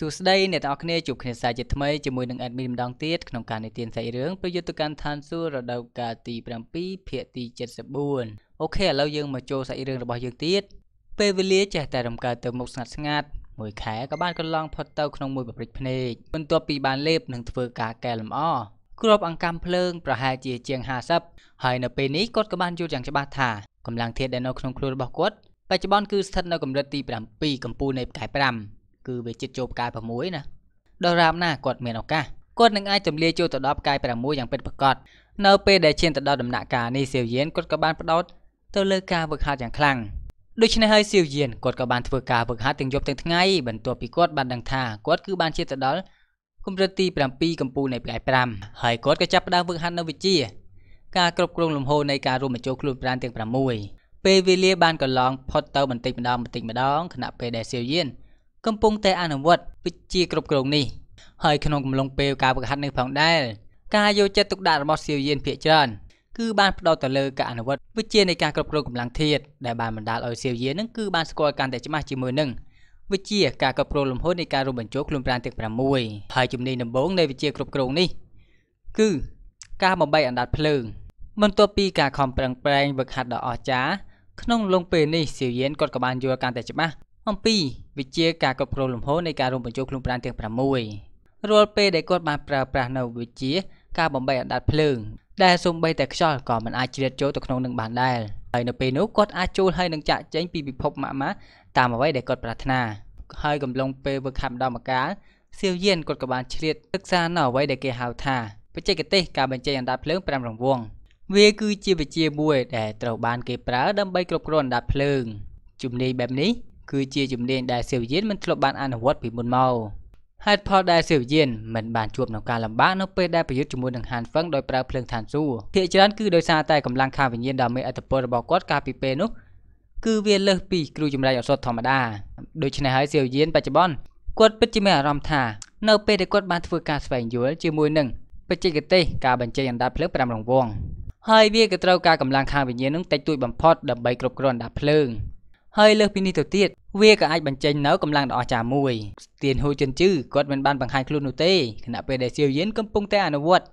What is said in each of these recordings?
សួស្តីអ្នកទាំងអស់គ្នាជួបគ្នាសាជាថ្មីជាមួយនឹង admin ម្ដងទៀតក្នុងការនិទានសាច់រឿងប្រយុទ្ធកម្មឋានសួគ៌រដូវកាលទី7ភាគទី74អូខេឥឡូវយើងមកចូលសាច់រឿងរបស់យើងទៀតពេលវេលាចេះតែរំកើទៅមុខស្ងាត់ស្ងាត់មួយខែក៏បានកន្លងផុតទៅក្នុងមួយប្រព្រឹត្តភ្នែកបន្ទាប់ពីបានលេបនិងធ្វើការកែលម្អគ្រាប់អង្កាំភ្លើងប្រហែលជាជាង50ហើយនៅពេលនេះគាត់ក៏បានយល់យ៉ាងច្បាស់ថាកម្លាំងធាតុដែលនៅក្នុងខ្លួនរបស់គាត់បច្ចុប្បន្នគឺស្ថិតនៅកម្រិតទី7កម្ពូលនៃផ្កាយ5គឺវាចិត្តចូលផ្កាយ6ណាដល់រាមណាគាត់មានឱកាសគាត់នឹងអាចទម្លាយចូលទៅដល់ផ្កាយ6យ៉ាងពិតប្រាកដនៅពេលដែលឈានទៅដល់ដំណាក់កាលនេះសៀវយៀនគាត់ក៏បានផ្ដោតទៅលើការហ្វឹកហាត់យ៉ាងខ្លាំងដូច្នេះហើយសៀវយៀនគាត់ក៏បានធ្វើការហ្វឹកហាត់ទាំងយប់ទាំងថ្ងៃបន្ទាប់ពីគាត់បានដឹងថាគាត់គឺបានឈានទៅដល់កម្រិតទី7កំពូលនៃផ្កាយ5ហើយគាត់ក៏ចាប់ផ្ដើមហ្វឹកហាត់នៅវិជ្ជា ការគ្រប់គ្រងលំហូរនៃការរួមបញ្ចូលខ្លួនប្រាណទាំង6ពេលវេលា បានកន្លងផុតទៅបន្តិចម្ដងបន្តិចម្ដងខណៈពេលដែលសៀវយៀនកំពុងតែអនុវត្តវិជ្ជាគ្រប់គ្រងនេះហើយក្នុងកំឡុងពេលការហ្វឹកហាត់នេះផងដែរការយកចិត្តទុកដាក់របស់សៀវយានភាគច្រើនគឺបានផ្ដោតទៅលើការអនុវត្តវិជ្ជានៃការគ្រប់គ្រងកម្លាំងធាតុដែលបានបណ្ដាលឲ្យសៀវយាននឹងគឺបានស្គាល់កាន់តែច្បាស់ជាមួយនឹងវិជ្ជាការគ្រប់គ្រងលំហូរនៃការរួមបញ្ចូលខ្លួនប្រាណទាំង6ហើយជំនាញដំបូងនៃវិជ្ជាគ្រប់គ្រងនេះគឺការបំបីអណ្ដាតភ្លើងបន្ទាប់ពីការខំប្រឹងប្រែងវឹកហាត់ដ៏អស្ចារ្យក្នុងលងពេលនេះសៀវយានគាត់ក៏បានយល់កាន់តែច្បាស់អំពីវិជាការគ្រប់គ្រងលំហូរនៃការរួមបញ្ចូលខ្លួនប្រាណទាំង6រាល់ពេលដែលគាត់បានប្រើប្រាស់នៅវិជាការបំបីអណ្ដាតភ្លើងដែលសូម្បីតែខ្យល់ក៏មិនអាចជ្រៀតចូលទៅក្នុងនឹងបានដែរហើយនៅពេលនោះគាត់អាចចូលហើយនឹងចាក់ចេញពីពិភពម៉ាក់ម៉ាតាមអ្វីដែលគាត់ប្រាថ្នាហើយកំឡុងពេលវឹកហាត់ម្ដងម្កាលសៀវយានគាត់ក៏បានជ្រៀតសិក្សានៅអ្វីដែលគេហៅថាបច្ចេកទេសការបញ្ចេញអណ្ដាតភ្លើង5រង្វង់វាគឺជាវិជាមួយដែលត្រូវបានគេប្រើដើម្បីគ្រប់គ្រងអណ្ដាតភ្លើងជំនាញបែបនេះគឺជាជំនាញដែលសិវិយានមិនធ្លាប់បានអនុវត្តពីមុនមកហេតុផលដែលសិវិយានមិនបានជួបនឹងការលំបាកនៅពេលដែលប្រយុទ្ធជាមួយនឹងហានហ្វឹងដោយប្រើភ្លើងឋានសួគ៌ភាគច្រើនគឺដោយសារតែកម្លាំងខាងវិញ្ញាណដ៏មានឥទ្ធិពលរបស់គាត់កាលពីពេលនោះគឺវាលើសពីគ្រូចម្រាញអសតធម្មតាដូច្នេះហើយសិវិយានបច្ចុប្បន្នគាត់ពិតជាមានអារម្មណ៍ថានៅពេលដែលគាត់បានធ្វើការស្វែងយល់ជាមួយនឹងបច្ចេកទេសការបញ្ចេញអណ្ដាតភ្លើង5រង្វង់ហើយវាក៏ត្រូវការកម្លាំងខាងវិញ្ញាណនឹងតិចតួចបំផុតដើម្បីគ្រប់គ្រងអណ្ដាតភ្លើងហើយលើសពីនេះទៅទៀតវាក៏អាចបញ្ចេញនៅកម្លាំងដ៏អស្ចារ្យមួយស្ទៀនហ៊ូជុនជឺគាត់មិនបានបង្ហាញខ្លួននោះទេខណៈពេលដែលសៀវយិនកំពុងតែអនុវត្ត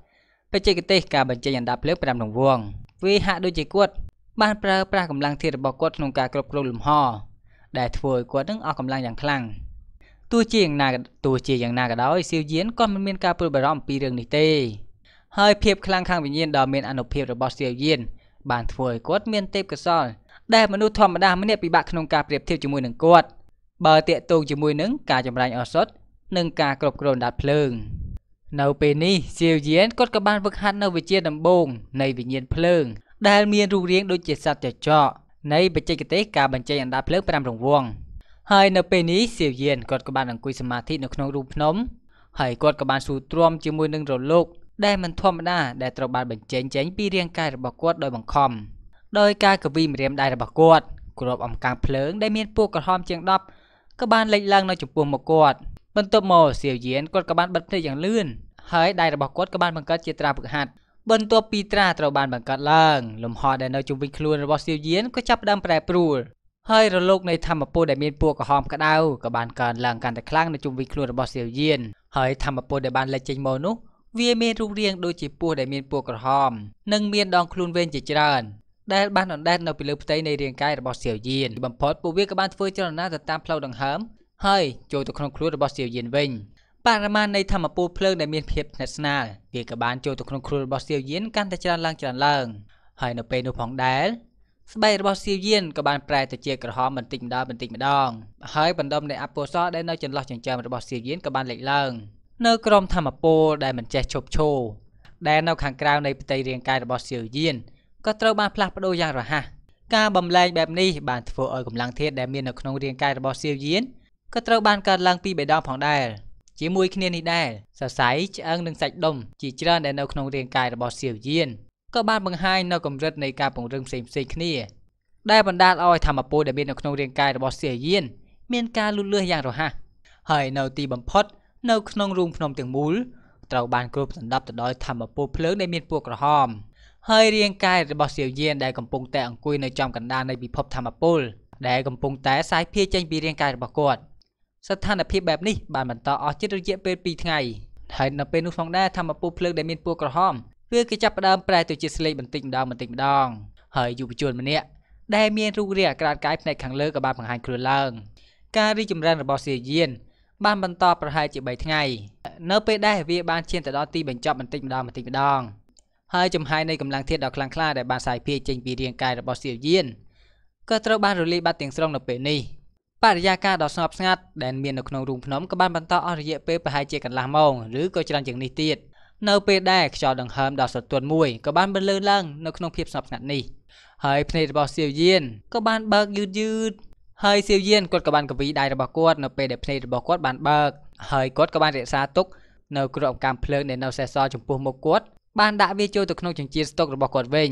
បច្ចេកទេសការបញ្ចេញអណ្ដាតភ្លើង5រង្វង់វាហាក់ដូចជាគាត់បានប្រើប្រាស់កម្លាំងធាតុរបស់គាត់ក្នុងការគ្រប់គ្រងលំហ ដែលធ្វើឲ្យគាត់នឹងអស់កម្លាំងយ៉ាងខ្លាំងទោះជាយ៉ាងណាទោះជាយ៉ាងណាក៏ដោយសៀវយិនក៏មិនមានការព្រួយបារម្ភពីរឿងនេះទេហើយភាពខ្លាំងខាងវិញ្ញាណដ៏មានអនុភាពរបស់សៀវយិនបានធ្វើឲ្យគាត់មានទេពកោសល្យដែលមនុស្សធម្មតាម្នាក់ពិបាកក្នុងការប្រៀបធៀបជាមួយនឹងគាត់បើតាកទងជាមួយនឹងការចម្រាញ់អសត់និងការគ្រប់គ្រងដាត់ភ្លើងនៅពេលនេះសៀវយៀនគាត់ក៏បានវឹកហាត់នៅវិជាដំបូងនៃវិញ្ញាណភ្លើង ដែលមានរូបរាងដូចជាសត្វចចកនៃបច្ចេកទេសការបញ្ចេញអណ្ដាតភ្លើង5រង្វង់ហើយនៅពេលនេះសៀវយៀនគាត់ក៏បានអង្គុយសមាធិនៅក្នុងរូបភ្នំ ហើយគាត់ក៏បានស៊ូទ្រាំជាមួយនឹងរលក ដែលមិនធម្មតាដែលត្រូវបាន បញ្ចេញចេញពីរាងកាយរបស់គាត់ដោយបង្ខំ។ដោយការកវីម្រាមដៃរបស់គាត់គ្រាប់អំកាំងភ្លើងដែលមានពូកក្រហមជាង10ក៏បានលេចឡើងនៅចំពោះមុខគាត់បន្ទាប់មកសៀវយៀនគាត់ក៏បានបិទភ្នែកយ៉ាងលឿនហើយដៃរបស់គាត់ក៏បានបង្កើតជាត្រាពឹកហាត់បន្ទាប់ពីត្រាត្រូវបានបង្កើតឡើង លំហដែលនៅជុំវិញខ្លួនរបស់សៀវយៀនក៏ចាប់ផ្ដើមប្រែប្រួលហើយរលកនៃធម្មពលដែលមានពណ៌ក្រហមក្តៅក៏បានកើនឡើងកាន់តែខ្លាំងនៅជុំវិញខ្លួនរបស់សៀវយៀនហើយធម្មពលដែលបានលេចចេញមកនោះវាមានរូបរាងដូចជាពស់ដែលមានពណ៌ក្រហមនិងមានដងខ្លួនវែងជាច្រើនដែលបានអណ្ដែតនៅពីលើផ្ទៃនៃរាងកាយរបស់សៀវយានបំផុតពួកវាក៏បានធ្វើចលនាទៅតាមផ្លូវដង្ហើមហើយចូលទៅក្នុងខ្លួនរបស់សៀវយានវិញបរិមាណនៃធម្មពលភ្លើងដែលមានភាពស្និទ្ធស្នាលវាក៏បានចូលទៅក្នុងខ្លួនរបស់សៀវយានកាន់តែច្រើនឡើងច្រើនឡើង ហើយនៅពេលនោះផងដែរស្បែករបស់សៀវយានក៏បានប្រែទៅជាក្រហមបន្តិចម្ដងបន្តិចម្ដង ហើយបណ្ដុំនៃអពូសដែលនៅចន្លោះចិញ្ចើមរបស់សៀវយានក៏បានលេចឡើងនៅក្រមធម្មពលដែលមិនចេះឈប់ឈរដែលនៅ ខាងក្រៅនៃផ្ទៃរាងកាយរបស់សៀវយានក៏ត្រូវបានផ្លាស់ប្ដូរយ៉ាងរហ័សការបំលែងបែបនេះបានធ្វើឲ្យកម្លាំងធាតុដែលមាននៅក្នុងរាងកាយរបស់សៀវយៀនក៏ត្រូវបានកើតឡើងពីបេះដូងផងដែរជាមួយគ្នានេះដែរសរសៃឆ្អឹងនិងសាច់ដុំជាច្រើនដែលនៅក្នុងរាងកាយរបស់សៀវយៀនក៏បានបង្ហាញនៅកម្រិត នៃការពង្រឹងផ្សេងផ្សេងគ្នាដែលបណ្ដាលឲ្យធម្មពលដែលមាននៅក្នុងរាងកាយរបស់សៀវយៀនមានការលូតលាស់យ៉ាងរហ័សហើយនៅទីបំផុត នៅ ក្នុងរូងភ្នំទាំងមូលត្រូវបានគ្របដណ្ដប់ទៅដោយធម្មពលភ្លើងដែលមានពណ៌ក្រហម។ហើយរាងកាយរបស់សៀវយានដែលកំពុងតែអង្គុយនៅចំកណ្ដាលនៃពិភពធម្មពលដែលកំពុងតែសាយភាចេញពីរាងកាយរបស់គាត់ស្ថានភាពបែបនេះបានបន្តអស់ជិតរយៈពេល2ថ្ងៃហើយនៅពេលនោះផងដែរធម្មពលភ្លើងដែលមានពណ៌ក្រហមវាគឺចាប់ផ្ដើមប្រែទៅជាស្លេកបន្តិចម្ដងបន្តិចម្ដង ហើយយុវជនម្នាក់ដែលមានរូបរាងអាក្រាតកាយផ្នែកខាងលើក៏បានបង្ហាញខ្លួនឡើងការរីចម្រើនរបស់សៀវយានបានបន្តប្រហែលជា3ថ្ងៃនៅពេលដែលវាបានឈានទៅដល់ទីបញ្ចប់បន្តិចម្ដងបន្តិចម្ដងហើយចំហាយនៃកម្លាំងធាតុដ៏ខ្លាំងក្លាដែលបានសាយភាយចេញពីរាងកាយរបស់សៀវយៀនក៏ត្រូវបានរលាយបាត់ទាំងស្រុងនៅពេលនេះបរិយាកាសដ៏ស្ងប់ស្ងាត់ដែលមាននៅក្នុងរូងភ្នំក៏បានបន្តអស់រយៈពេលប្រហែលជាកន្លះម៉ោងឬក៏ច្រើនជាងនេះទៀតនៅពេលដែលខ្យល់ដង្ហើមដ៏ស្រទន់មួយក៏បានបន្លឺឡើង នៅក្នុងភាពស្ងប់ស្ងាត់នេះហើយភ្នែករបស់សៀវយៀនក៏បានបើកយឺតយឺតហើយសៀវយៀនគាត់ក៏បានកវីដៃរបស់គាត់នៅពេលដែលភ្នែករបស់គាត់បានបើកហើយគាត់ក៏បានរក្សាទុកនៅក្នុងអង្កាមភ្លើងដែលនៅសេសសល់ចំពោះមុខគាត់បានដាក់វាចូលទៅក្នុងចង្កៀតស្តុករបស់គាត់វិញ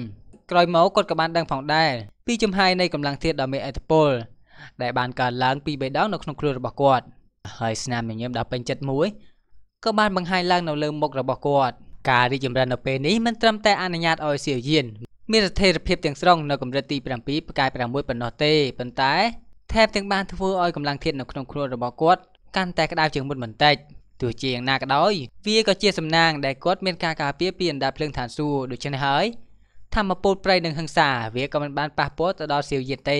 ក្រោយមកគាត់ក៏បានដឹងផងដែរពីចំហាយនៃកម្លាំងធាតុដ៏មានឥទ្ធិពលដែលបានកើនឡើង ពី3ដងនៅក្នុងខ្លួនរបស់គាត់ហើយស្នាមញញឹមដ៏ពេញចិត្តមួយក៏បានបង្ហាញឡើងនៅលើមុខរបស់គាត់ការរីកចម្រើននៅពេលនេះមិនត្រឹមតែអនុញ្ញាតឲ្យសៀវយានមានស្ថិរភាពទាំងស្រុងនៅកម្រិតទី7ផ្កាយ6ប៉ុណ្ណោះទេប៉ុន្តែថែមទាំងបានធ្វើឲ្យកម្លាំងធាតុនៅក្នុងខ្លួនរបស់គាត់កាន់តែក្តៅជាងមុនបន្តិច។ទោះជាយ៉ាងណាក៏ដោយវាក៏ជាសំណាងដែលគាត់មានការការពារពីអណ្ដាតភ្លើងឋានសួគ៌ដូច្នេះហើយធម្មពលប្រៃនិងហឹង្សាវាក៏មិនបានប៉ះពាល់ទៅដល់សៀវយានទេ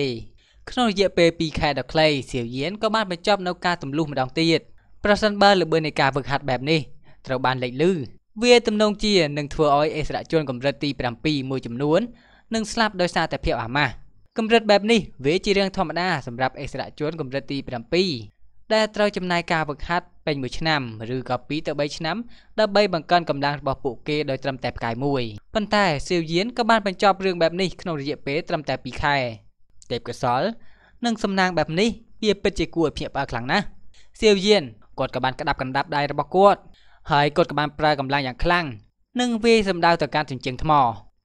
ក្នុងរយៈពេល2ខែដ៏ខ្លីសៀវយានក៏បានបញ្ចប់នៅការទម្លុះម្ដងទៀតប្រសិនបើល្បឿននៃការវឹកហាត់បែបនេះត្រូវបានលេចឮវាទំនងជានឹងធ្វើឲ្យអិសរាជជនកម្រិតទី7មួយចំនួននឹងស្លាប់ដោយសារតែភាពអាម៉ាស់កម្រិតបែបនេះវាជារឿងធម្មតាសម្រាប់អិសរាជជនកម្រិតទីដែលត្រូវចំណាយការហ្វឹកហាត់ពេញមួយឆ្នាំឬក៏2ទៅ3ឆ្នាំដើម្បីបង្កើនកម្លាំងរបស់ពួកគេដោយត្រឹមតែផ្កាយមួយប៉ុន្តែសៀវយៀនក៏បានបញ្ចប់រឿងបែបនេះក្នុងរយៈពេលត្រឹមតែ2ខែទេពកសលនិងសំណាងបែបនេះវាពិតជាគួរឲ្យភ្ញាក់ផ្អើលខ្លាំងណាស់សៀវយៀនគាត់ក៏បានក្តាប់កណ្ដាប់ដៃរបស់គាត់ហើយគាត់ក៏បានប្រើកម្លាំងយ៉ាងខ្លាំងនិងវាយសម្ដៅទៅកាន់ជញ្ជាំងថ្ម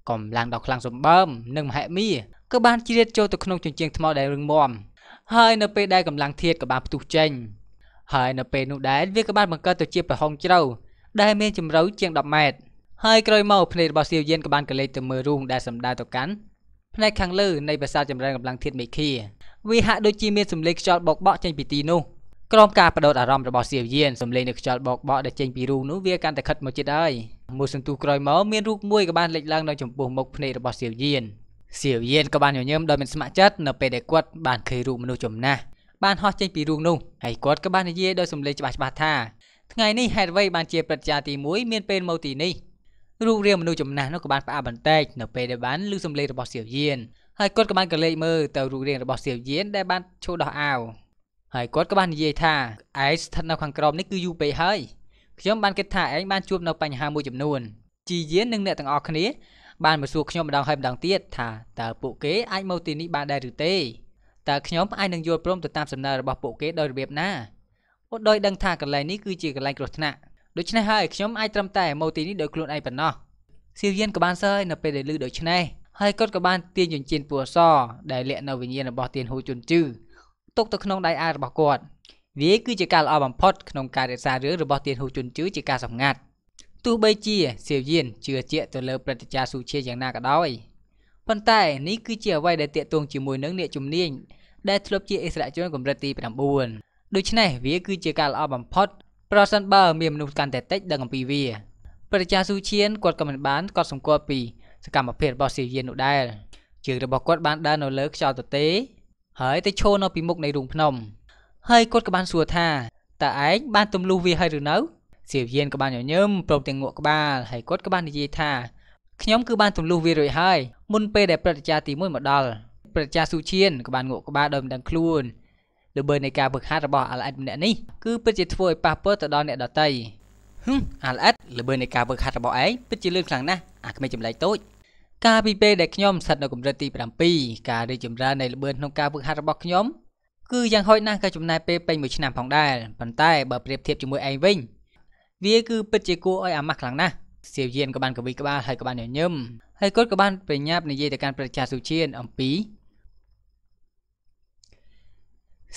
កម្លាំងដ៏ខ្លាំងសម្បើមនិងមហិមាក៏បានជ្រៀតចូលទៅក្នុងជញ្ជាំងថ្មដែលរឹងមាំហើយនៅពេលដែលកម្លាំងធាតុក៏បានផ្ទុះចេញហើយនៅពេលនោះដែរវាក៏បានបង្កើតទៅជាប្រហុងជ្រៅដែលមានជម្រៅជាង10ម៉ែត្រហើយក្រោយមកភ្នែករបស់សៀវយានក៏បានកលេចទៅមើលរូងដែលសម្ដៅទៅកាន់ផ្នែកខាងលើនៃប្រាសាទចម្រើនកម្លាំងធាតុមេឃាវាហាក់ដូចជាមានសម្លេងខ្យល់បោកបក់ចេញពីទីនោះក្រោមការបដោតអារម្មណ៍របស់សៀវយានសម្លេងនៃខ្យល់បោកបក់ដែលចេញពីរូងនោះវាកាន់តែខិតមកជិតហើយមួយសន្ទុះក្រោយមកមានរូបមួយក៏បានលេចឡើងនៅចំពោះមុខភ្នែករបស់សៀវយានសៀវយានក៏បានញញឹមដោយមិនស្ម័គ្រចិត្តនៅពេលដែលគាត់បានឃើញរូបមនុស្សចំណាស់បានហោះចេញពីរូងនោះហើយគាត់ក៏បាននិយាយដោយសំឡេងច្បាស់ច្បាស់ថាថ្ងៃនេះហេតុអ្វីបានជាព្រឹត្តិការណ៍ទី1មានពេលមកទីនេះរូបរាងមនុស្សចំណាស់នោះក៏បានផ្អាកបន្តិចនៅពេលដែលបានឮសំឡេងរបស់សៀវយានហើយគាត់ក៏បានកលេចមើលទៅរូបរាងរបស់សៀវយានដែលបានឈោដោះអាវហើយគាត់ក៏បាននិយាយថាឯងស្ថិតនៅខាងក្រោមនេះគឺយូរពេកហើយខ្ញុំបានគិតថាឯងបានជួបនៅបញ្ហាមួយចំនួនជីយាននិងអ្នកទាំងអស់គ្នាបានមកសួរខ្ញុំម្ដងហើយម្ដងទៀតថាតើពួកគេអាចមកទីនេះបានដែរឬទេតើខ្ញុំអាចនឹងយល់ព្រមទៅតាមសំណើរបស់ពួកគេដោយរបៀបណាអូដោយដឹងថាកន្លែងនេះគឺជាកន្លែងគ្រោះថ្នាក់ដូច្នេះហើយខ្ញុំអាចត្រឹមតែមកទីនេះដោយខ្លួនឯងប៉ុណ្ណោះស៊ីវៀនក៏បានសើចនៅពេលដែលឮដូច្នេះហើយគាត់ក៏បាន ទាញយញ្ជៀនពូអសដែលលាក់នៅវិញ្ញាណរបស់ទៀនហ៊ូជុនជឺទុកទៅក្នុងដៃអារបស់គាត់វាគឺជាការល្អបំផុតក្នុងការរក្សារឿងរបស់ទៀនហ៊ូជុនជឺជាការសម្ងាត់ទោះបីជាសៀវយៀនជឿជាក់ទៅលើព្រឹត្តិការណ៍ស៊ូឈៀយ៉ាងណាក៏ដោយប៉ុន្តែនេះគឺជាអ្វីដែលតាក់ទងជាមួយនឹងអ្នកជំនាញដែលធ្លាប់ជាអិសរាជជនកម្រិតទី9ដូច្នេះវាគឺជាការល្អបំផុតប្រសិនបើមានមនុស្សកាន់តែតិចដឹងអំពីវាព្រឹត្តិការណ៍ស៊ូឈៀនគាត់ក៏មិនបានកត់សម្គាល់ពីសកម្មភាពរបស់សៀវយៀននោះដែរជើងរបស់គាត់បានដើរនៅលើខ្យល់ទទេហើយទៅឈរនៅពីមុខនៃរូងភ្នំ ហើយគាត់ក៏បានសួរថាតើឯងបានទម្លុះវាហើយឬនៅសៀវយានក៏បានញញឹមព្រមទាំងងក់ក្បាលហើយគាត់ក៏បាននិយាយថាខ្ញុំគឺបានទម្លុះវារួចហើយមុនពេលដែលព្រឹត្តិការណ៍ទី1មកដល់ព្រឹត្តិការណ៍ស៊ូឈៀនក៏បានងក់ក្បាលដោយមិនដឹងខ្លួនលើបើនៃការវឹកហាត់របស់អាល់អេតម្នាក់នេះគឺពិតជាធ្វើឲ្យប៉ះពាល់ទៅដល់អ្នកដទៃហឹមអាល់អេតលើបើនៃការវឹកហាត់របស់ឯងពិតជាលឿនខ្លាំងណាស់អាក្មេងចម្លែកតូចកាលពីពេលដែលខ្ញុំស្ថិតនៅកម្រិតទី7ការរីកចម្រើននៃល្បឿនក្នុងការវឹកហាត់របស់ខ្ញុំគឺយ៉ាងហោចណាស់ក៏ចំណាយពេលពេញមួយឆ្នាំផងដែរប៉ុន្តែបើប្រៀបធៀបជាមួយឯងវិញវាគឺពិតជាគួរឲ្យអាម៉ាស់ខ្លាំងណាស់សៀវយានក៏បានកវីក្បាលហើយក៏បានញញឹមហើយគាត់ក៏បានប្រញាប់និយាយទៅកាន់ប្រជាសុជានអំពី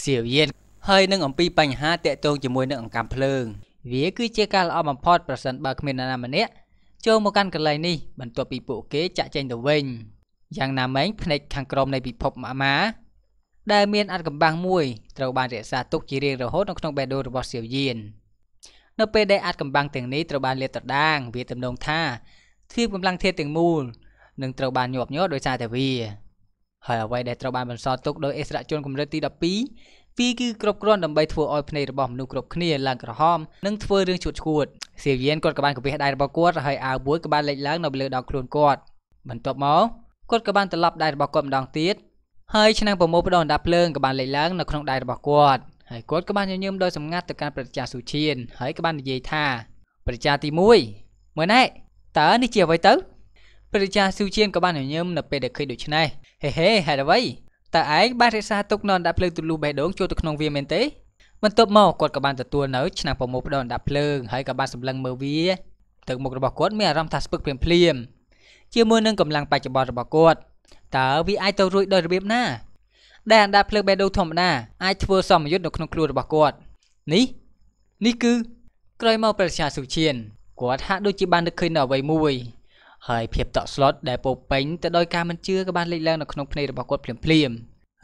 សៀវយានហើយនឹងអំពីបញ្ហាតាក់ទងជាមួយនឹងអង្កាំភ្លើង វាគឺជាការល្អបំផុតប្រសិនបើគ្មាននរណាម្នាក់ចូលមកកាន់កន្លែងនេះបន្ទាប់ពីពួកគេចាក់ចែងទៅវិញយ៉ាងណាមិញផ្នែកខាងក្រមនៃពិភពម៉ាម៉ាដែលមានអត្តកម្បាំងមួយត្រូវបានរក្សាទុកជារៀងរហូតនៅក្នុងបេះដូងរបស់សៀវយាន។នៅពេលដែលអាចកំបាំងទាំងនេះត្រូវបានលាតត្រដាងវាទំនងថាទ្វីបកម្លាំងធាតុទាំងមូលនឹងត្រូវបានញាប់ញ័រដោយសារតែវា ហើយអ្វីដែលត្រូវបានបន្សល់ទុកដោយអិសរជនកម្រិតទី12វាគឺគ្រប់គ្រាន់ដើម្បីធ្វើឲ្យភ្នែករបស់មនុស្សគ្រប់គ្នាឡើងក្រហមនិងធ្វើរឿងឈួតឈួតសៀវៀនគាត់ក៏បានកាវះដៃរបស់គាត់ហើយអាវមួយក៏បានលេចឡើងនៅលើដងខ្លួនគាត់បន្ទាប់មកគាត់ក៏បានត្រឡប់ដៃរបស់គាត់ម្ដងទៀតហើយឆ្នាំងប្រមូលផ្ដងអណ្ដាភ្លើងក៏បានលេចឡើងនៅក្នុងដៃរបស់គាត់ហើយគាត់ក៏បានញញឹមដោយសម្ងាត់ទៅកាន់ប្រជាសុឈានហើយក៏បាននិយាយថាប្រជាទី1មើលណែតើនេះជាអ្វីទៅប្រជាសុឈានក៏បានញញឹមនៅពេលដែលឃើញដូច្នេះហេហេហេតុអ្វីតើឯងបានរក្សាទុកនៅអណ្ដាតភ្លើងទូលុះបេះដូងចូលទៅក្នុងវាមែនទេបន្ទាប់មកគាត់ក៏បានទទួលនៅ ឆ្នាំប្រមោផ្ដន់អណ្ដាតភ្លើងហើយក៏បានសម្លឹងមើលវាទឹកមុខរបស់គាត់មានអារម្មណ៍ថាស្ពឹកភ្លាមៗជាមួយនឹងកម្លាំងបច្ចុប្បន្នរបស់គាត់តើវាអាចទៅរួចដោយរបៀបណាដែលអណ្ដែតភ្លើងបេដូធម្មតាអាចធ្វើសមយុទ្ធនៅក្នុងខ្លួនរបស់គាត់នេះនេះគឺក្រោយមកប្រជាសុឈានគាត់ហាក់ដូចជាបាននឹកឃើញនៅអ្វីមួយហើយភាពតក់ស្លុតដែលពោពេញទៅដោយការមិនជឿក៏បានលេចឡើងនៅក្នុងភ្នែករបស់គាត់ភ្លាមភ្លាម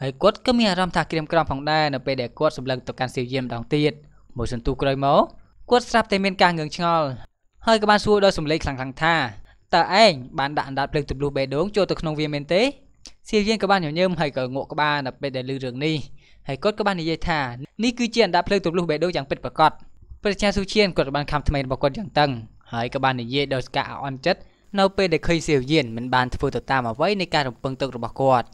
ហើយគាត់ក៏មានអារម្មណ៍ថាក្រៀមក្រំផងដែរនៅពេលដែលគាត់សម្លឹងទៅកាន់សៀវយាមម្ដងទៀតមួយសន្ទុះក្រោយមកគាត់ស្រាប់តែមានការងឿងឆ្ងល់ហើយក៏បានសួរដោយសម្លេងខ្លាំងៗថាតើឯងបានដាក់អណ្ដាតភ្លើងទម្លុះបេះដូងចូលទៅក្នុងវាមែនទេសៀលវៀងក៏បានញញើមហើយក៏ងក់ក្បាលនៅពេលដែលឮរឿងនេះហើយគាត់ក៏បាននិយាយថានេះគឺជាអណ្ដាតភ្លើងទម្លុះបេដូយ៉ាងពិតប្រាកដព្រះចាស៊ូឈៀនគាត់បានខំថ្មីរបស់គាត់យ៉ាងតឹងហើយក៏បាននិយាយដោយការអន់ចិត្តនៅពេលដែលឃើញសៀវយៀនមិនបានធ្វើទៅតាមអ្វីនៃការរំពឹងទុករបស់គាត់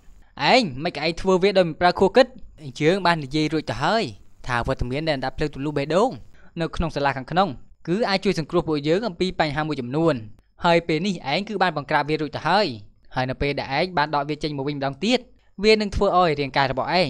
ឯងមិនឯងធ្វើវាដោយមិនប្រើខួរគិតយើងបាននិយាយរួចទៅហើយថាវត្តមាននៃអណ្ដាតភ្លើងទម្លុះបេដូងនៅក្នុងសាលាខាងក្នុងគឺអាចជួយសង្គ្រោះពួកយើងអំពីបញ្ហាមួយចំនួនហើយពេលនេះឯងគឺបានបង្ក្រាបវារួចទៅហើយហើយនៅពេលដែលឯងបានដកវាចេញមកវិញម្ដងទៀតវានឹងធ្វើឲ្យរាងកាយរបស់ឯង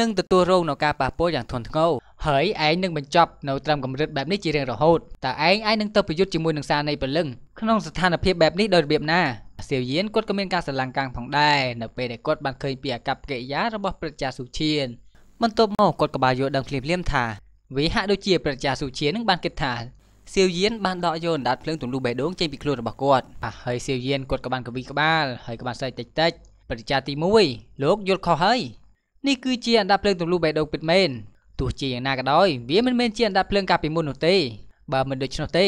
នឹងទទួលរងនៅការប៉ះពាល់យ៉ាងធ្ងន់ធ្ងរហើយឯងនឹងបញ្ចប់នៅត្រឹមកម្រិតបែបនេះជារៀងរហូតតើឯងឯងនឹងទៅប្រយុទ្ធជាមួយនឹងសារនៃពលឹងក្នុងស្ថានភាពបែបនេះដោយរបៀបណាសាវយានគាត់ក៏មានការស្រឡាំងកាំងផងដែរនៅពេលដែលគាត់បានឃើញពីអាកប្បកិរិយារបស់ព្រឹទ្ធាសុឈានបន្ទាប់មកគាត់ក៏បានយល់ដឹងភ្លាមៗថាវាហាក់ដូចជាព្រឹទ្ធាសុឈាននឹងបានគិតថាសៀវយៀនបានដកយកអណ្ដាតភ្លើងទម្លុះបេះដូងចេញពីខ្លួនរបស់គាត់បាទហើយសៀវយៀនគាត់ក៏បានកវីក្បាលហើយក៏បានស្រែកតិចតិចប្រតិចារទី1លោកយល់ខុសហើយនេះគឺជាអណ្ដាតភ្លើងទម្លុះបេះដូងពិតមែនទោះជាយ៉ាងណាក៏ដោយវាមិនមែនជាអណ្ដាតភ្លើងកាលពីមុននោះទេបើមិនដូច្នោះទេ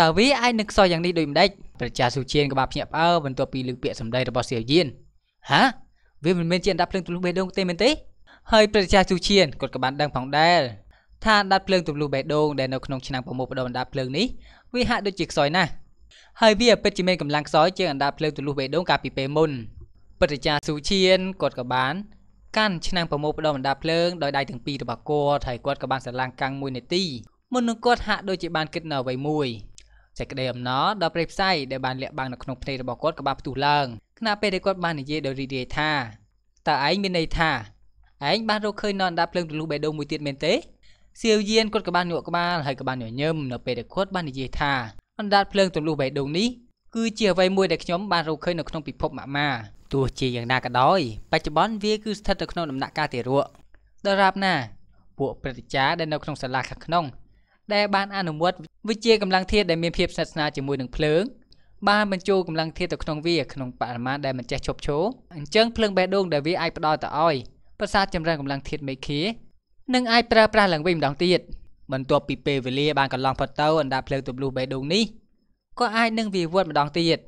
តើវាអាចនឹងខ្សោះយ៉ាងនេះដូចម្ដេចប្រជាសុជានក៏បានភ្ញាក់ផ្អើលបន្ទាប់ពីលើកពាក្យសម្ដីរបស់សៀវយៀនហាវាមិនមែនជាអណ្ដាតភ្លើងទម្លុះបេះដូងទេមែនទេហើយប្រជាសុជានគាត់ក៏បានដឹងផងដែរឋានដាត់ភ្លើងទំលុះបេះដូងដែលនៅក្នុងឆ្នាំងប្រមូលផ្ដុំអណ្ដាតភ្លើងនេះវាហាក់ដូចជាខ្សោយណាស់ហើយវាពិតជាមានកម្លាំងខ្សោយជាងអណ្ដាតភ្លើងទំលុះបេះដូងកាលពីពេលមុនបរិយាស៊ូឈៀនគាត់ក៏បានកាន់ឆ្នាំងប្រមូលផ្ដុំអណ្ដាតភ្លើងដោយដៃទាំងពីររបស់គាត់ហើយគាត់ក៏បានស្រឡាំងកាំងមួយនាទីមុននឹងគាត់ហាក់ដូចជាបានគិតនៅអ្វីមួយសេចក្តីអំណរដល់ព្រៃផ្សៃដែលបានលាក់បាំងនៅក្នុងភ្នែករបស់គាត់ក៏បានផ្ទុះឡើងខណៈពេលដែលគាត់បាននិយាយដោយរីករាយថាតើឯងមានន័យថាឯងបានរកឃើញនៅអណ្ដាតភ្លើងទលុះបេះដូងមួយទៀតមែនទេសៀវយានគាត់ក៏បានញក់ក្បាលហើយក៏បានញញឹមនៅពេលដែលគាត់បាននិយាយថាអណ្ដាតភ្លើងទម្លុះបេះដូងនេះគឺជាអ្វីមួយដែលខ្ញុំបានរកឃើញនៅក្នុងពិភពម៉ាក់ម៉ាទោះជាយ៉ាងណាក៏ដោយ បច្ចុប្បន្នវាគឺស្ថិតនៅក្នុងដំណាក់កាលទារកដរាបណាពួកព្រឹទ្ធាចារ្យដែលនៅក្នុងសាលាខាងក្នុងដែលបានអនុវត្តវិជាកម្លាំងធាតុដែលមានភាពស្និទ្ធស្នាលជាមួយនឹងភ្លើងបានបញ្ចូលកម្លាំងធាតុទៅក្នុងវាក្នុងបរិមាណដែលមិនចេះឈប់ឈរអញ្ចឹងភ្លើងបេះដូងដែលវាអាចផ្ដល់ទៅឲ្យប្រសាទចម្រើនកម្លាំងធាតុមេឃានិងអាចប្រើប្រាស់ឡើងវិញម្ដងទៀតបន្ទាប់ពីពេលវេលាបានកន្លងផុតទៅអណ្ដាតភ្លើងទម្លុះបេះដូងនេះក៏អាចនឹងវាវត្តម្ដងទៀត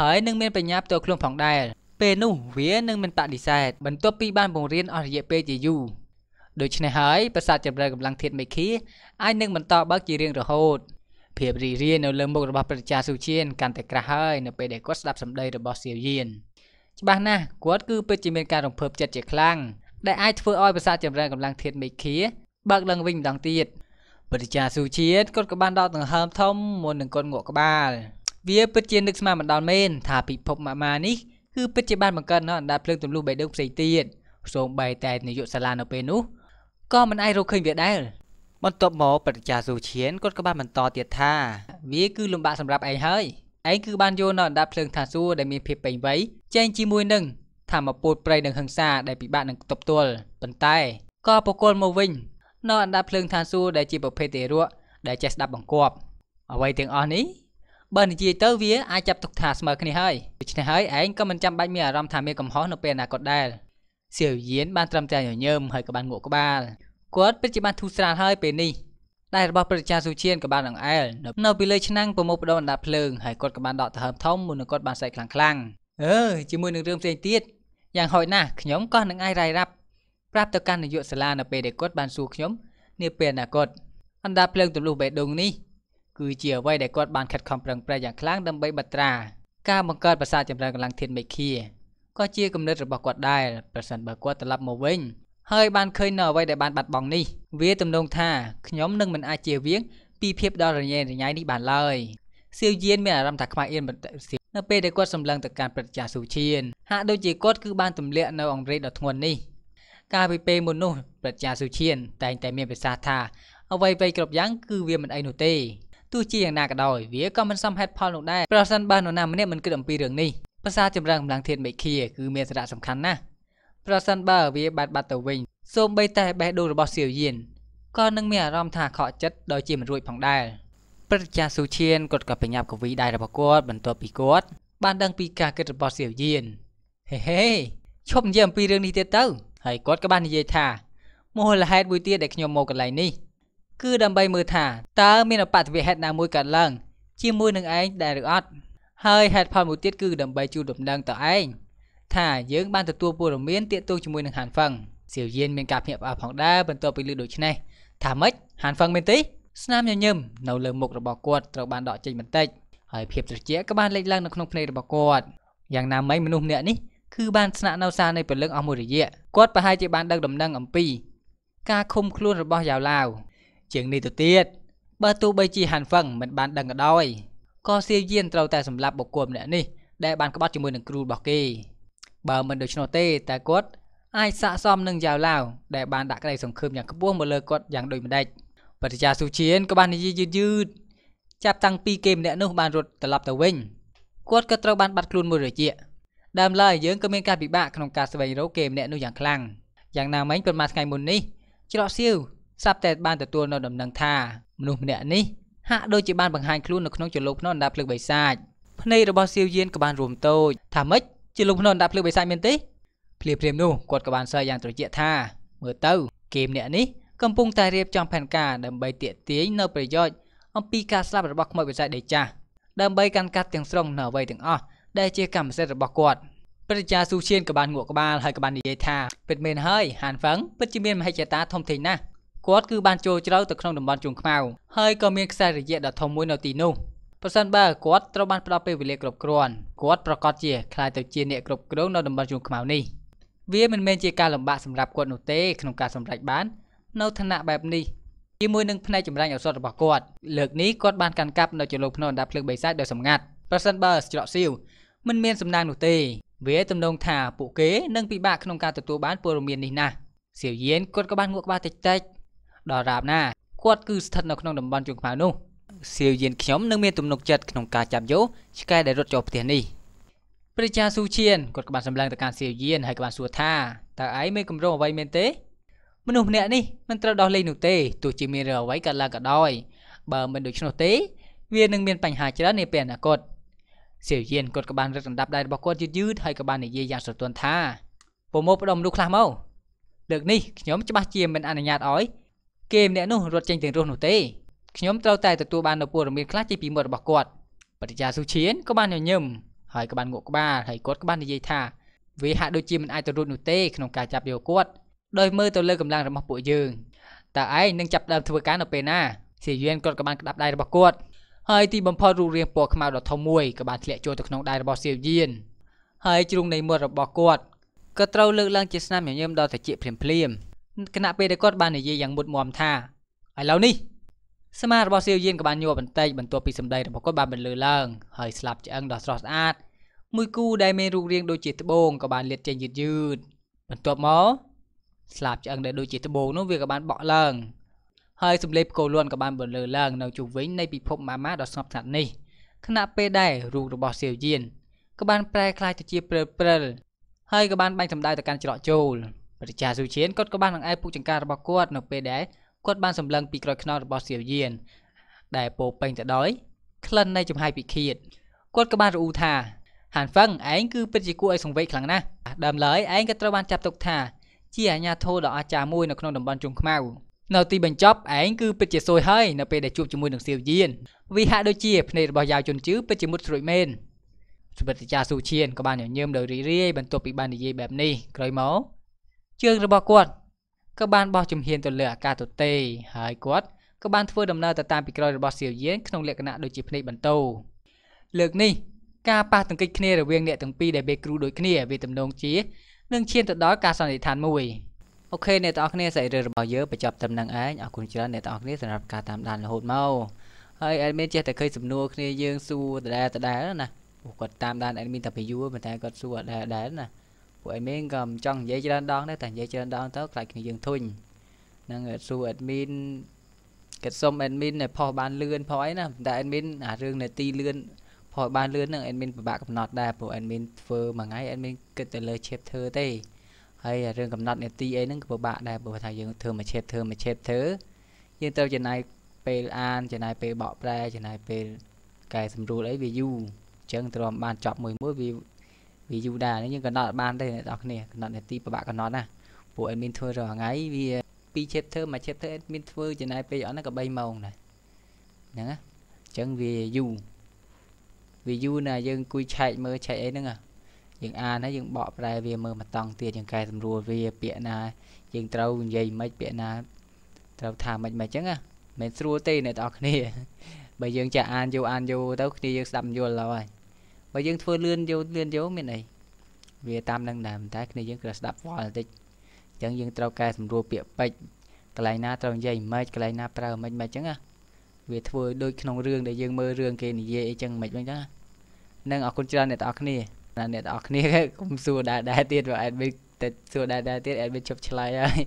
ហើយនឹងមានបញ្ញាផ្ទាល់ខ្លួនផងដែរពេលនោះវានឹងមិនបដិសេធបន្ទាប់ពី បានបង្រៀនអស់រយៈពេលជាយូរដូច្នេះហើយប្រាសាទចម្រើនកម្លាំងធាតុមេឃាអាចនឹងបន្តបើកជារៀងរហូត ភាពរីរាយនៅលើមុខរបស់ប្រជាចាស៊ូជៀនកាន់តែក្រាស់ហើយនៅពេលដែលគាត់ស្ដាប់សម្ដីរបស់សៀវយៀនច្បាស់ណាស់គាត់គឺពិតជាមានការរំភើបចិត្តជាខ្លាំងដែលអាចធ្វើឲ្យប្រសាទចម្រើនកម្លាំងធាតុមេឃាបើកឡើងវិញម្ដងទៀតប្រជាជាស៊ូជាតិគាត់ក៏បានដកដង្ហើមធំមុននឹងគាត់ងក់ក្បាល វា ពិតជានឹកស្មានមិនដល់មែនថាពិភពម៉ាម៉ានេះគឺពិតជាបានបង្កើតនៅអណ្ដាតភ្លើងទម្លុះបេះដូងផ្សេងទៀតសូម្បីតែនាយកសាលានៅពេលនោះក៏មិនអាចរកឃើញវាដែរបន្ទាប់មកប្រជាជាស៊ូឈៀនគាត់ក៏បានបន្តទៀតថា វាគឺលំបាកសម្រាប់ឯងហើយឯងគឺបានយកនៅអណ្ដាតភ្លើងថាសួរដែលមានភាពពេញវ័យចែងជាមួយនឹងធម្មពលប្រៃនិងហិង្សាដែលពិបាកនឹងទប់ទល់ប៉ុន្តែក៏បកគលមកវិញនៅអណ្ដាតភ្លើងឋានសួគ៌ដែលជាប្រភេទទារកដែលចេះស្ដាប់បង្គាប់ អ្វីទាំងអស់នេះបើនិយាយទៅវាអាចចាប់ទុកថាស្មើគ្នាហើយដូច្នេះហើយឯងក៏មិនចាំបាច់មានអារម្មណ៍ថាមានកំហុសនៅពេលអនាគតដែរសៀវយៀនបានត្រឹមតែញញើមហើយក៏បានងក់ក្បាលគាត់ពិតជាបានធូរស្រាលហើយពេលនេះដៃរបស់ប្រជាចារស៊ូឈៀនក៏បានដង្អែលនៅពីលើឆ្នាំងប្រមូលផ្ដុំអណ្ដាតភ្លើងហើយគាត់ក៏បានដកទៅហើមធំមុននឹងគាត់បានសែកខ្លាំងខ្លាំងអឺជាមួយនឹងរឿងផ្សេងទៀតយ៉ាងហោចណាស់ខ្ញុំក៏នឹងអាចរាយរាប់ប្រាប់ទៅកាន់នាយកសាលានៅពេលដែលគាត់បានសួរខ្ញុំនាពេលអនាគតអណ្ដាភ្លើងទលុះបេះដូងនេះគឺជាអ្វីដែលគាត់បានខិតខំប្រឹងប្រែងយ៉ាងខ្លាំងដើម្បីបត្រាការបង្កើតប្រាសាទចម្រើនកម្លាំងធាតុមេឃាក៏ជាគំនិតរបស់គាត់ដែរប្រសិនបើគាត់ត្រឡប់មកវិញហើយបានឃើញនៅអ្វីដែលបានបាត់បង់នេះវាទំនងថាខ្ញុំនឹងមិនអាចជៀសវាងពីភាពដល់រញ៉េរញ៉ៃនេះបានឡើយសៀវយានមានអារម្មណ៍ថាខ្មាស់អៀនបន្តិចនៅពេលដែលគាត់សម្លឹងទៅកាន់ព្រឹទ្ធាស៊ូឈៀនហាក់ដូចជាគាត់គឺបានទម្លាក់នៅអង្រេតដ៏ធ្ងន់នេះ កាលពីពេលមុននោះព្រឹទ្ធាស៊ូឈៀនតែងតែមានប្រសាសន៍ថាអ្វីៗគ្រប់យ៉ាងគឺវាមិនអីនោះទេទោះជាយ៉ាងណាក៏ដោយវាក៏មិនសមហេតុផលនោះដែរប្រសិនបើនរណាម្នាក់មិនគិតអំពីរឿងនេះភាសាចម្រើនកម្លាំងធាតមេឃាគឺមានសារៈសំខាន់ណាស់ប្រសិនបើវាបាត់បាត់ទៅវិញសូម្បីតែបេះដូងរបស់សៀវយៀនក៏នឹងមានអារម្មណ៍ថាខកចិត្តដោយជាមិនរួចផងដែរ។ព្រឹទ្ធាស៊ូឈៀនគាត់ក៏ប្រញាប់កវីដៃរបស់គាត់បន្ទាប់ពីគាត់បានដឹងពីការគិតរបស់សៀវយានហេហេឈប់និយាយអំពីរឿងនេះទៀតទៅ ហើយគាត់ក៏បាននិយាយថាមូលហេតុមួយទៀតដែលខ្ញុំមកកន្លែងនេះគឺដើម្បីមើលថាតើមានអបតវហេតុណាមួយកើតឡើង ជាមួយនឹងឯងដែរឬអត់ហើយហេតុផលមួយទៀតគឺដើម្បីជួយដំណឹងទៅឯងថាយើងបានទទួលព័ត៌មានទាក់ទងជាមួយនឹងហានហ្វឹងសៀវយានមានការភ្ញាក់ផ្អើលផងដែរបន្ទាប់ពីឮដូច្នេះថាម៉េចហានហ្វឹងមែនទេស្នាមញញឹមនៅលើមុខរបស់គាត់ត្រូវបានដកចេញបន្តិចហើយភាពត្រជាក់ក៏បានលេចឡើងនៅក្នុងភ្នែករបស់គាត់យ៉ាងណាមិញមនុស្សម្នាក់នេះគឺបានស្នាក់នៅសារនៃពលឹងអស់មួយរយៈគាត់ប្រហែលជាបានដឹងដំណឹងអំពី ការឃុំខ្លួនរបស់យ៉ាវឡាវជាងនេះទៅទៀតបើទោះបីជាហាន់ហ្វឹងមិនបានដឹងក៏ដោយក៏សៀវយៀនត្រូវតែសម្លាប់បុគ្គលម្នាក់នេះដែលបានក្បត់ជាមួយនឹងគ្រូរបស់គេបើមិនដូច្នោះទេតែគាត់អាចស័កសមនឹងយ៉ាវឡាវដែលបានដាក់ក្តីសង្ឃឹមយ៉ាងខ្ពស់មកលើគាត់យ៉ាងដូចម្ដេច។បតិចាស៊ូឈៀនក៏បាននិយាយយឺតយឺតចាប់តាំងពីគេម្នាក់នោះបានរត់ត្រឡប់ទៅវិញគាត់ក៏ត្រូវបានបាត់ខ្លួនមួយរយៈដើមឡើយយើងក៏មានការពិបាកក្នុងការស្វែងរកគេម្នាក់នោះយ៉ាងខ្លាំងយ៉ាងណាមិញប៉ុន្មានថ្ងៃមុននេះច្រកសៀវស្រាប់តែបានទទួលនៅដំណឹងថាមនុស្សម្នាក់នេះហាក់ដូចជាបានបង្ហាញខ្លួននៅក្នុងចលកភ្នំអណ្ដាតភ្លើងបិសាចភ្នែករបស់សៀវយានក៏បានរួមតូចថាម៉េចចលកភ្នំអណ្ដាតភ្លើងបិសាចមានទេភ្លាមៗនោះគាត់ក៏បានសើយ៉ាង ត្រជាក់ថាមើលទៅគេម្នាក់នេះកំពុងតែរៀបចំផែនការដើម្បីទាក់ទាញនៅប្រយោជន៍អំពីការស្លាប់របស់ខ្មោចបិសាចដេចាស់ដើម្បីកាន់កាប់ទាំងស្រុងនៅអ្វីទាំងអស់ដែលជាកម្មសិទ្ធិរបស់គាត់ព្រះរាជាស៊ូឈៀនក៏បានងក់ក្បាលហើយក៏បាននិយាយថាពិតមែនហើយហានហ្វឹងពិតជាមានមហិច្ឆតាធំធេងណាស់គាត់គឺបានចូលជ្រៅទៅក្នុងតំបន់ជុងខ្មៅហើយក៏មានខ្សែរយៈដ៏ធំមួយនៅទីនោះប្រសិនបើគាត់ត្រូវបានផ្ដល់ពេលវេលាគ្រប់គ្រាន់គាត់ប្រកាសជាខ្លាយទៅជាអ្នកគ្រប់គ្រងនៅតំបន់ជុងខ្មៅនេះវាមិនមែនជាការលំបាកសម្រាប់គាត់នោះទេក្នុងការសម្រេចបាននៅឋានៈបែបនេះជាមួយនឹងផ្នែកចម្រាញ់ឱសថរបស់គាត់លើកនេះគាត់បានកាន់កាប់នៅចលកភ្នំអណ្ដាតភ្លើងបិសាចដោយសម្ងាត់ប្រសិនបើច្រកសៀវមិនមានសំណាងនោះទេវាទំនងថាពួកគេនឹងពិបាកក្នុងការទទួលបានព័ត៌មាននេះណាស់សៀវយានគាត់ក៏បានងក់ក្បាលតិចតិចដល់រាបណាគាត់គឺស្ថិតនៅក្នុងតំបន់ជើងខ្មៅនោះសៀវយានខ្ញុំនឹងមានទំនុកចិត្តក្នុងការចាប់យកឆ្កែដែលរត់ចូលផ្ទះនេះព្រះជាស៊ូឈៀនគាត់ក៏បានសម្លឹងទៅកាន់សៀវយានហើយក៏បានសួរថាតើឯងមានគម្រោងអ្វីមែនទេមនុស្សម្នាក់នេះមិនត្រូវដោះលែងនោះទេទោះជាមានរឿងអ្វីកើតឡើងក៏ដោយ បើមិនដូច្នោះទេ វានឹងមានបញ្ហាច្រើននាពេលអនាគតសៀវយៀនគាត់ក៏បានរឹតដណ្ដាប់ដៃរបស់គាត់យឺតយឺតហើយក៏បាននិយាយយ៉ាងស្រទន់ថាពុំមកផ្ដុំមនុស្សខ្លះមកលើកនេះខ្ញុំច្បាស់ជាមិនអនុញ្ញាតឲ្យគេម្នាក់នោះរត់ចេញទាំងរស់នោះទេខ្ញុំត្រូវតែទទួលបាននូវព័ត៌មានខ្លះចេញពីមាត់របស់គាត់បរិយាសុឈៀនក៏បានញញឹមហើយក៏បានងក់ក្បាលហើយគាត់ក៏បាននិយាយថាវាហាក់ដូចជាមិនអាចទៅរួចនោះទេក្នុងការចាប់យកគាត់ដោយមើលទៅលើកម្លាំងរបស់ពួកយើងតើឯងនឹងចាប់ដើមធ្វើការនៅពេលណាសៀយួនគាត់ក៏បានក្តាប់ដៃរបស់គាត់ហើយទីបំផុតរូបរាងពណ៌ខ្មៅដ៏ធំមួយក៏បានធ្លាក់ចូលទៅក្នុងដៃរបស់សៀវយៀនហើយជ្រុងនៃមាត់របស់គាត់ក៏ត្រូវលើកឡើងជាស្នាមញញឹមដល់ត្រជាភ្លាមភ្លាមគណៈពេលដែលគាត់បាននិយាយយ៉ាងមុតមមថាឥឡូវនេះសមារបស់សៀវយៀនក៏បានញ័របន្តិចបន្ទាប់ពីសម្ដីរបស់គាត់បានបន្លឺឡើង ហើយស្លាប់ឆ្អឹងដ៏ស្រស់ស្អាតមួយគូដែលមានរូបរាងដូចជាត្បូងក៏បានលាតចេញយឺតយឺតបន្ទាប់មកស្លាបឆ្អឹងដែលដូចជាត្បូងនោះវាក៏បានបក់ឡើងហើយសំលេងផ្គរលាន់ក៏បានបន្លឺឡើងនៅជុំវិញនៃពិភពម៉ាម៉ាដ៏ស្ងប់ស្ងាត់នេះខណៈពេលដែររូបរបស់សៀវយានក៏បានប្រែក្លាយទៅជាព្រិលព្រិលហើយក៏បានបាញ់សម្ដៅទៅកាន់ច្រកចូលប្រជាស៊ូឈៀនគាត់ក៏បានបង្អែពុកចង្ការរបស់គាត់នៅពេលដែរគាត់បានសម្លឹងពីក្រោយខ្នងរបស់សៀវយាន ដែលពោពេញទៅដោយក្លិននៃចំហាយពិឃាត គាត់ក៏បានរអ៊ូថាហានហ្វឹងឯងគឺពិតជាគួរឲ្យសង្វេគខ្លាំងណាស់ដើមឡើយឯងក៏ត្រូវបានចាប់ទុកថាជាអាញាធរដ៏អស្ចារ្យមួយនៅក្នុងតំបន់ជុំខ្មៅនៅទីបញ្ចប់ឯងគឺពិតជាសួយហើយនៅពេលដែលជួបជាមួយនឹងសៀវយៀនវាហាក់ដូចជាភ្នែករបស់យ៉ាវជុនជឺពិតជាមុតស្រួយមែនសុភតិចាស៊ូឈៀនក៏បានញញើមដោយរីករាយបន្ទាប់ពីបាននិយាយបែបនេះក្រោយមកជើងរបស់គាត់ក៏បានបោះជំហានទៅលើអាកាសទទេហើយគាត់ក៏បានធ្វើដំណើរទៅតាមពីក្រោយរបស់សៀវយៀនក្នុងលក្ខណៈដូចជាភ្នែកបន្ទោលើកនេះការប៉ះទង្គិចគ្នារវាងអ្នកទាំងពីរដែលបេគ្រូដូចគ្នាវាទំនងជានឹងឈានទៅដល់ការសន្និដ្ឋានមួយអូខេអ្នកទាំងអស់គ្នាសេរីរបស់យើងបញ្ចប់ត្រឹមនឹងឯងអរគុណច្រើនអ្នកទាំងអស់គ្នាសម្រាប់ការតាមដានរហូតមកហើយ admin ចេះតែឃើញសំណួរគ្នាយើងសួរដដែលដដែលណាពួកគាត់តាមដាន admin តែពីយូរប៉ុន្តែគាត់សួរដដែលដដែលណាពួក admin ក៏មិនចង់និយាយច្រើនដងដែរតែនិយាយច្រើនដងទៅខ្លាចគ្នាយើងធុញនឹងសួរ admin គាត់សុំ admin ឲ្យផុសបានលឿនផុសអីណាតែ admin អារឿងនេតិលឿនហើយបានលឿននឹង admin ពិបាកកំណត់ដែរព្រោះ admin ធ្វើមួយថ្ងៃ admin គិតទៅលើ chapter ទេហើយរឿងកំណត់នេតិអីហ្នឹងក៏ពិបាកដែរព្រោះថាយើងធ្វើមួយ chapter មួយ chapter យើងត្រូវចំណាយពេលអានចំណាយពេលបកប្រែចំណាយពេលកែសម្រួលអីវាយូរអញ្ចឹងទ្រាំបានចប់មួយមួយវាវាយូរដែរនេះយើងកំណត់បានទេអ្នកនរគ្នាកំណត់នេតិពិបាកកំណត់ណាព្រោះ admin ធ្វើរាល់ថ្ងៃវា2 chapter មួយ chapter admin ធ្វើចំណាយពេលអស់ហ្នឹងក៏3ម៉ោងដែរហ្នឹងណាអញ្ចឹងវាយូរវាយូរណាយើងអង្គុយឆែកមើលឆែកអីហ្នឹងយើងអានហើយយើងបកប្រែវាមើលមកតង់ទៀតយើងកែសម្រួលវាពាក្យណាយើងត្រូវនិយាយមិនពាក្យណាត្រូវថាមិនមិនអញ្ចឹងណាមិនស្រួលទេអ្នកទាំងអស់គ្នាបើយើងចេះអានយោអានយោទៅគ្នាយើងស្ដាប់យល់ហើយបើយើងធ្វើលឿនយោលឿនយោមានអីវាតាមនឹងដែរតែគ្នាយើងក៏ស្ដាប់វល់បន្តិចអញ្ចឹងយើងត្រូវកែសម្រួលពាក្យពេចកន្លែងណាត្រូវនិយាយមិនកន្លែងណាប្រើមិនមិនអញ្ចឹងណាវាធ្វើដូចក្នុងរឿងដែលយើងមើលរឿងគេនិយាយអីចឹងមិនហ្នឹងនឹងអរគុណច្រើនអ្នកទាំងអស់គ្នាអ្នកទាំងអស់គ្នាកុំសួរដែរដែរទៀតបើអេដមីនតែសួរដែរដែរទៀតអេដមីនជប់ឆ្លើយហើយ